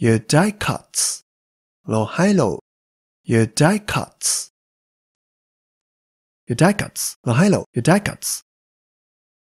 your die cuts. Lo hi your die cuts. Your die cuts. Lo your die cuts.